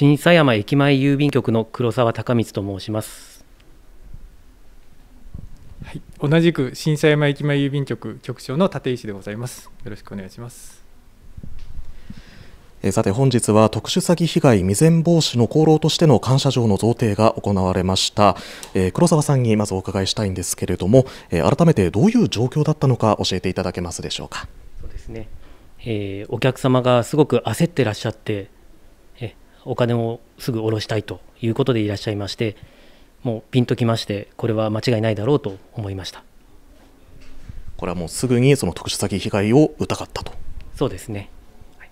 新狭山駅前郵便局の黒澤隆光と申します、はい、同じく新狭山駅前郵便局局長の立石でございますよろしくお願いしますえさて本日は特殊詐欺被害未然防止の功労としての感謝状の贈呈が行われました、えー、黒沢さんにまずお伺いしたいんですけれども、えー、改めてどういう状況だったのか教えていただけますでしょうかそうですね、えー、お客様がすごく焦ってらっしゃってお金をすぐ下ろしたいということでいらっしゃいましてもうピンときましてこれは間違いないだろうと思いましたこれはもうすぐにその特殊詐欺被害を疑ったとそうですね、はい、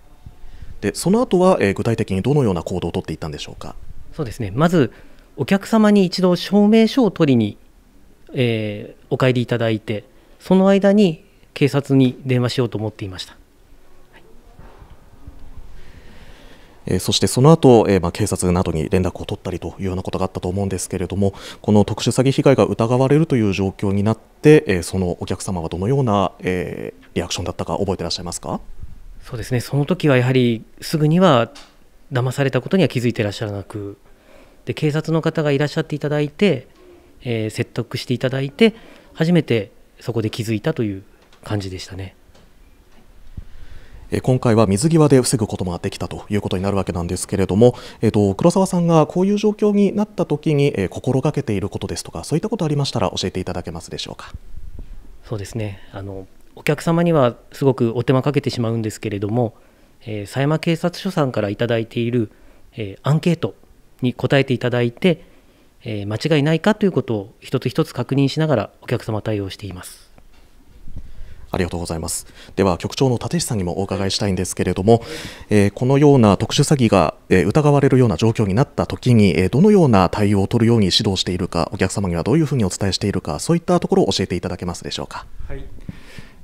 でその後は、えー、具体的にどのような行動をとっていったんでしょうかそうですねまずお客様に一度証明書を取りに、えー、お帰りいただいてその間に警察に電話しようと思っていましたえー、そしてその後、えー、まあ、警察などに連絡を取ったりというようなことがあったと思うんですけれどもこの特殊詐欺被害が疑われるという状況になって、えー、そのお客様はどのような、えリアクションだったか覚えてらっしゃいますかそうですねその時はやはりすぐには騙されたことには気づいていらっしゃらなくで警察の方がいらっしゃっていただいて、え説得していただいて初めてそこで気づいたという感じでしたね。今回は水際で防ぐこともできたということになるわけなんですけれども、えっと、黒沢さんがこういう状況になったときに、え心がけていることですとか、そういったことありましたら、教えていただけますでしょうか。そうですねあのお客様にはすごくお手間かけてしまうんですけれども、えー、狭山警察署さんからいただいている、えー、アンケートに答えていただいて、えー、間違いないかということを一つ一つ確認しながらお客様対応しています。ありがとうございますでは局長の立石さんにもお伺いしたいんですけれども、えー、このような特殊詐欺が、えー、疑われるような状況になった時に、えー、どのような対応を取るように指導しているかお客様にはどういうふうにお伝えしているかそういったところを教えていただけますでしょうか。はい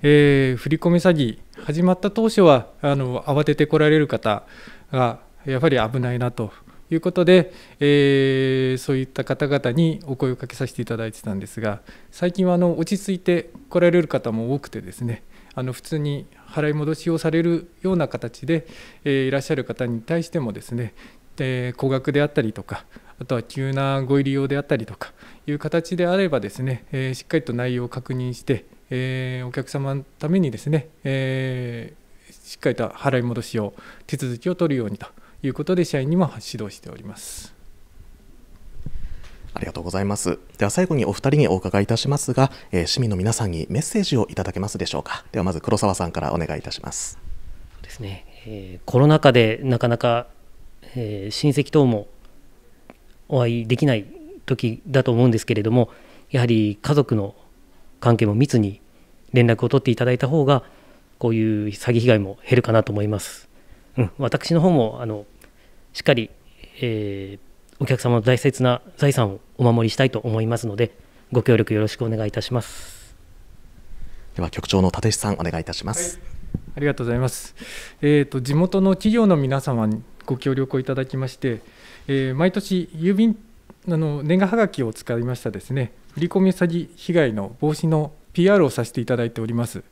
えー、振込詐欺始まった当初はあの慌ててこられる方がやはり危ないなということで、えー、そういった方々にお声をかけさせていただいてたんですが最近はあの落ち着いて来られる方も多くてですねあの普通に払い戻しをされるような形で、えー、いらっしゃる方に対してもですね、えー、高額であったりとかあとは急なご入用であったりとかいう形であればですね、えー、しっかりと内容を確認して、えー、お客様のためにですね、えー、しっかりと払い戻しを手続きを取るようにと。いうことで社員にも指導しております。ありがとうございます。では最後にお二人にお伺いいたしますが、えー、市民の皆さんにメッセージをいただけますでしょうか。ではまず黒沢さんからお願いいたします。ですね、えー、コロナ禍でなかなか、えー、親戚等もお会いできない時だと思うんですけれども、やはり家族の関係も密に連絡を取っていただいた方が、こういう詐欺被害も減るかなと思います。うん、私の方もあのしっかり、えー、お客様の大切な財産をお守りしたいと思いますのでご協力よろしくお願いいたしますでは局長の立石さんお願いいたします、はい、ありがとうございます、えーと、地元の企業の皆様にご協力をいただきまして、えー、毎年郵便あの年賀はがきを使いましたですね振込詐欺被害の防止の PR をさせていただいております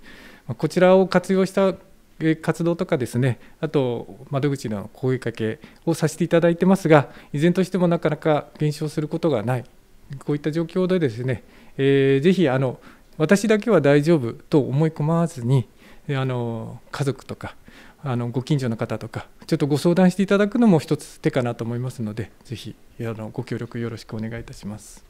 こちらを活用した活動とかですねあと窓口の声かけをさせていただいてますが依然としてもなかなか減少することがないこういった状況でですね、えー、ぜひあの私だけは大丈夫と思い込まずにあの家族とかあのご近所の方とかちょっとご相談していただくのも一つ手かなと思いますのでぜひあのご協力よろしくお願いいたします。